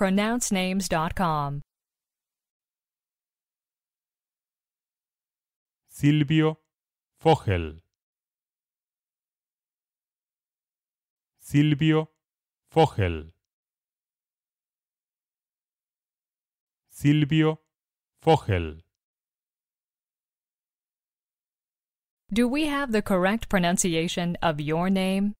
pronouncenames.com. Silvio Fogel. Silvio Fogel. Silvio Fogel. Do we have the correct pronunciation of your name?